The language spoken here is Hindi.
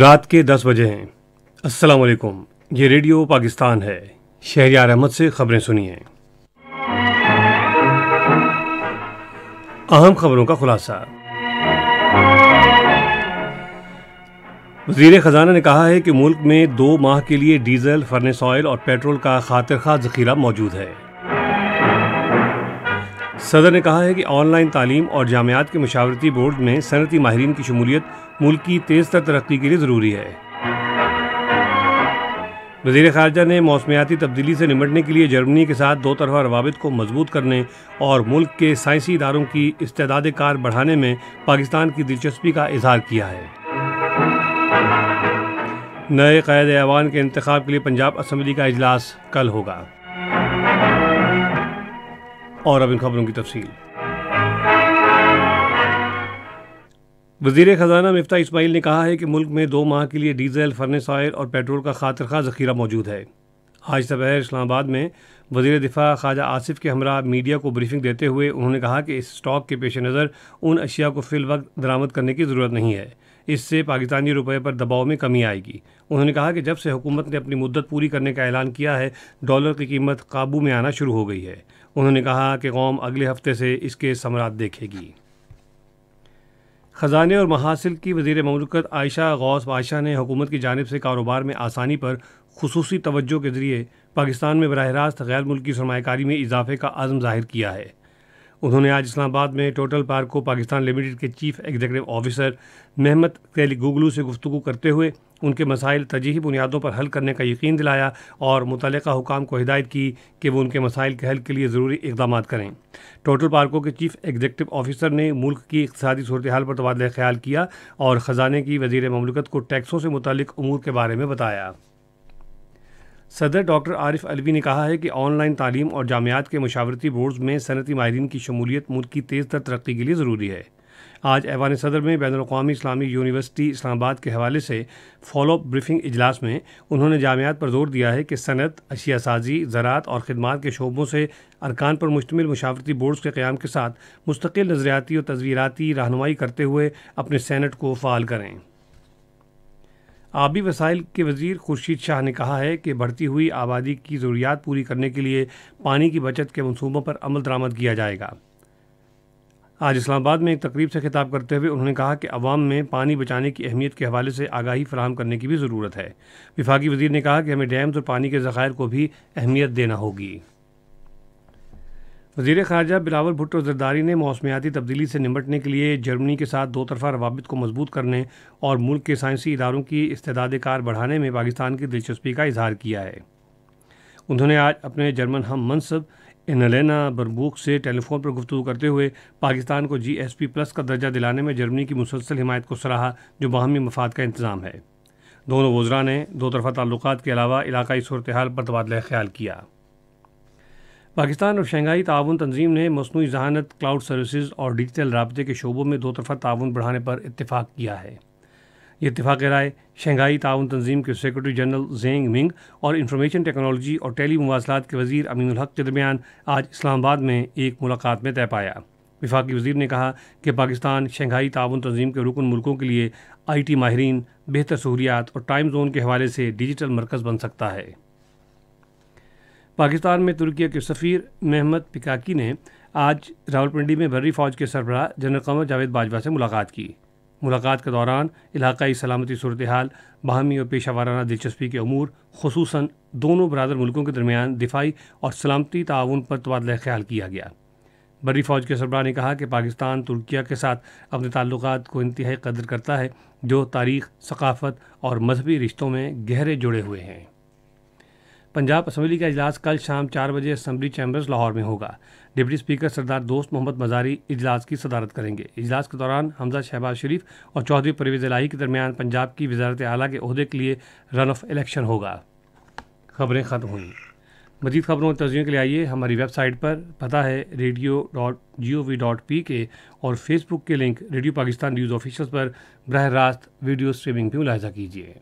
रात के दस बजे हैं असलकुम ये रेडियो पाकिस्तान है शहरियार अहमद से खबरें सुनिए अहम खबरों का खुलासा वजीर ख़जाना ने कहा है कि मुल्क में दो माह के लिए डीजल फर्नेस ऑयल और पेट्रोल का खातिर खा जखीरा मौजूद है सदर ने कहा है कि ऑनलाइन तालीम और जामियात के मशावरती बोर्ड में सनती माहरीन की शमूलियत मुल्क की तेज़ तर तरक्की के लिए ज़रूरी है वजीर खारजा ने मौसमियाती तब्दीली से निमटने के लिए जर्मनी के साथ दो तरफा रवाबित को मजबूत करने और मुल्क के साइंसी इदारों की इस्तेदाद कार बढ़ाने में पाकिस्तान की दिलचस्पी का इजहार किया है नए कायद ऐवान के इंतब के लिए पंजाब असम्बली का अजलास कल होगा और अब इन खबरों की तफसील वजीर ख़जाना मफ्ता इसमाइल ने कहा है कि मुल्क में दो माह के लिए डीजल फर्नेस ऑयल और पेट्रोल का खातर खा जखीरा मौजूद है आज दोपहर इस्लामाबाद में वजीर दिफा ख्वाजा आसिफ के हमरा मीडिया को ब्रीफिंग देते हुए उन्होंने कहा कि इस स्टॉक के पेश नज़र उन अशिया को फिल वक्त दरामद करने की ज़रूरत नहीं है इससे पाकिस्तानी रुपए पर दबाव में कमी आएगी उन्होंने कहा कि जब से हुकूमत ने अपनी मुद्दत पूरी करने का ऐलान किया है डॉलर की कीमत काबू में आना शुरू हो गई है उन्होंने कहा कि कौम अगले हफ्ते से इसके समरात देखेगी ख़जाने और महासिल की वजीर ममलकत आयशा गौस बादशाह ने हुकूमत की जानब से कारोबार में आसानी पर खसूस तवज्जो के ज़रिए पाकिस्तान में बरह रास्त गैर मुल्की सरमाकारी में इजाफे का आज़म जाहिर किया है उन्होंने आज इस्लामाबाद में टोटल पार्क को पाकिस्तान लिमिटेड के चीफ एग्जीक्यूटिव ऑफिसर मेहमद कैली गुगलू से गुफ्तु करते हुए उनके मसाइल तजी बुनियादों पर हल करने का यकीन दिलाया और मुतल हुकाम को हिदायत की कि वो उनके मसाइल के हल के लिए ज़रूरी इकदाम करें टोटल पार्कों के चीफ एग्जीक्यूटिव ऑफिसर ने मुल्क की इकतदी सूरत हाल पर तबादला ख्याल किया और ख़जाने की वजीर ममलकत को टैक्सों से मुतल अमूर के बारे में बताया सदर डॉक्टर आरिफ अलवी ने कहा है कि ऑनलाइन तालीम और जामियात के मशावरती बोर्ड्स में सनती माहरीन की शमूलियत मुल्क की तेज़ तर तरक्की के लिए ज़रूरी है आज ऐवान सदर में बैन अवी इस्लामी यूनिवर्सिटी इस्लामाबाद के हवाले से फॉलोअप ब्रीफिंग इजलास में उन्होंने जामियात पर जोर दिया है कि सनत अशिया साजी ज़रात और खदमात के शोबों से अरकान पर मुश्तम मशावरती बोर्ड्स के क्याम के साथ मुस्तकिल नज़रियाती और तस्वीराती रहनुमाई करते हुए अपने सैनट को फ़ाल करें आबी वसाइल के वजीर खुर्शीद शाह ने कहा है कि बढ़ती हुई आबादी की ज़रूरियात पूरी करने के लिए पानी की बचत के मनसूबों पर अमल दरामद किया जाएगा आज इस्लामाबाद में एक तकरीब से खिताब करते हुए उन्होंने कहा कि अवाम में पानी बचाने की अहमियत के हवाले से आगाही फराहम करने की भी ज़रूरत है विफाकी वजीर ने कहा कि हमें डैम्स और पानी के ज़खायर को भी अहमियत देना होगी वजीर खारजा बिलावल भुट्टो जरदारी ने मौसमियाती तब्दीली से निपटने के लिए जर्मनी के साथ दो तरफा रवाबित को मजबूत करने और मुल्क के साइंसी इदारों की इस्तेदाद कार बढ़ाने में पाकिस्तान की दिलचस्पी का इजहार किया है उन्होंने आज अपने जर्मन हम मनसब इनलेना बरबूक से टेलीफोन पर गुफ्तु करते हुए पाकिस्तान को जी एस पी प्लस का दर्जा दिलाने में जर्मनी की मुसलसल हमायत को सराहा जो बाहमी मफाद का इंतजाम है दोनों वज्रा ने दो तरफा ताल्लुक के अलावा इलाकई सूरत पर तबादला ख्याल किया पाकिस्तान और शंघाई ताउन तंजीम ने मसनू जहानत क्लाउड सर्विसेज और डिजिटल रबते के शोबों में दो तरफा ताउन बढ़ाने पर इतफाक़ किया है ये इतफाक़ राय शंघाई ताउन तंजीम के सेक्रेटरी जनरल जेंग मिंग और इंफॉर्मेशन टेक्नोलॉजी और टेली मवासलात के वजीर अमीनुल हक के दरमियान आज इस्लामाबाद में एक मुलाकात में तय पाया विफाकी वजीर ने कहा कि पाकिस्तान शंघाई ताउन तंजीम के रुकन मुल्कों के लिए आई टी माहरीन बेहतर सहूलियात और टाइम जोन के हवाले से डिजिटल मरकज़ बन सकता है पाकिस्तान में तुर्की के सफ़ीर महमद पिकाकी ने आज रावलपिंडी में भर्री फौज के सरबराह जनरल कमर जावेद बाजवा से मुलाकात की मुलाकात के दौरान इलाकई सलामती सूरत हाल बाहमी और पेशा वाराना दिलचस्पी के अमूर खसूस दोनों बरदर मुल्कों के दरमियान दिफाई और सलामती ताउन पर तबादला ख्याल किया गया बड़ी फौज के सरबराह ने कहा कि पाकिस्तान तुर्किया के साथ अपने ताल्लुक को इंतहाई कदर करता है जो तारीख सकाफत और मजहबी रिश्तों में गहरे जुड़े हुए हैं पंजाब असम्बली का इजलास कल शाम चार बजे असम्बली चैम्बर्स लाहौर में होगा डिप्टी स्पीकर सरदार दोस्त मोहम्मद मजारी इजलास की सदारत करेंगे इजलास के दौरान हमजा शहबाज शरीफ और चौधरी परवेज इलाही के दरमियान पंजाब की वजारत आला के अहदे के लिए रन ऑफ इलेक्शन होगा खबरें ख़त्म हुई मजीद खबरों और तजियों के लिए आइए हमारी वेबसाइट पर पता है radio dot G O V dot P K और फेसबुक के link radio Pakistan news official पर बरह रास्त वीडियो स्ट्रीमिंग भी मुलाजा कीजिए